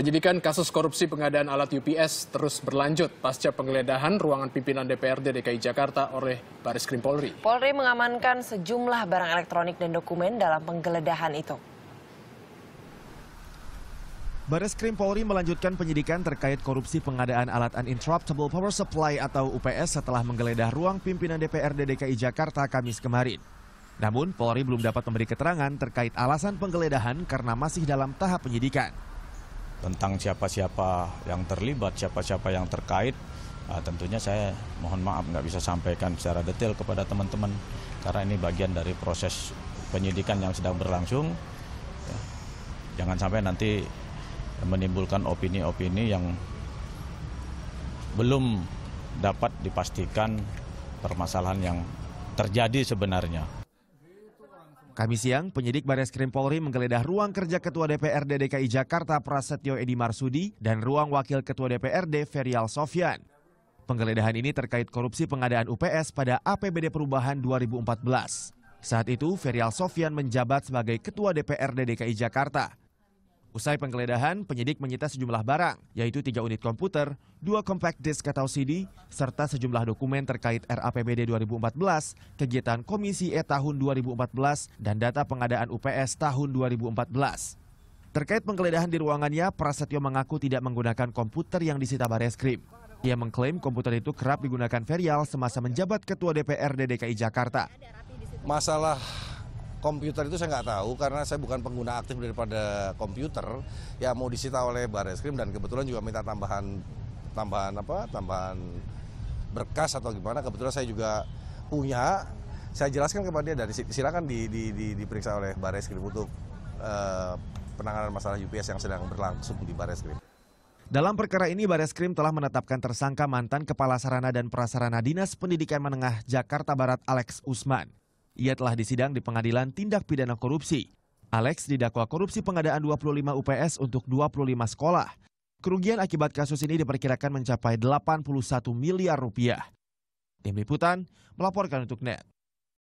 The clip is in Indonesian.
Penyidikan kasus korupsi pengadaan alat UPS terus berlanjut pasca penggeledahan ruangan pimpinan DPRD DKI Jakarta oleh Baris Krim Polri. Polri mengamankan sejumlah barang elektronik dan dokumen dalam penggeledahan itu. Baris Krim Polri melanjutkan penyidikan terkait korupsi pengadaan alat uninterruptible power supply atau UPS setelah menggeledah ruang pimpinan DPRD DKI Jakarta Kamis kemarin. Namun, Polri belum dapat memberi keterangan terkait alasan penggeledahan karena masih dalam tahap penyidikan tentang siapa-siapa yang terlibat, siapa-siapa yang terkait, uh, tentunya saya mohon maaf nggak bisa sampaikan secara detail kepada teman-teman karena ini bagian dari proses penyidikan yang sedang berlangsung. Ya, jangan sampai nanti menimbulkan opini-opini yang belum dapat dipastikan permasalahan yang terjadi sebenarnya. Kami siang, penyidik Baris Krim Polri menggeledah ruang kerja Ketua DPRD DKI Jakarta Prasetyo Edi Marsudi dan ruang Wakil Ketua DPRD Ferial Sofyan. Penggeledahan ini terkait korupsi pengadaan UPS pada APBD Perubahan 2014. Saat itu, Ferial Sofyan menjabat sebagai Ketua DPRD DKI Jakarta. Usai penggeledahan, penyidik menyita sejumlah barang, yaitu tiga unit komputer, dua compact disk atau CD, serta sejumlah dokumen terkait RAPBD 2014, kegiatan Komisi E tahun 2014, dan data pengadaan UPS tahun 2014. Terkait penggeledahan di ruangannya, Prasetyo mengaku tidak menggunakan komputer yang disita krim. Ia mengklaim komputer itu kerap digunakan Ferial semasa menjabat Ketua DPRD DKI Jakarta. Masalah komputer itu saya nggak tahu karena saya bukan pengguna aktif daripada komputer ya mau disita oleh baris krim dan kebetulan juga minta tambahan tambahan apa tambahan berkas atau gimana kebetulan saya juga punya saya jelaskan kepada dia dan silakan di, di, di, diperiksa oleh baris krim untuk eh, penanganan masalah UPS yang sedang berlangsung di baris krim. Dalam perkara ini, baris krim telah menetapkan tersangka mantan Kepala Sarana dan Prasarana Dinas Pendidikan Menengah Jakarta Barat Alex Usman. Ia telah disidang di pengadilan tindak pidana korupsi. Alex didakwa korupsi pengadaan 25 UPS untuk 25 sekolah. Kerugian akibat kasus ini diperkirakan mencapai 81 miliar rupiah. Tim Liputan melaporkan untuk NET.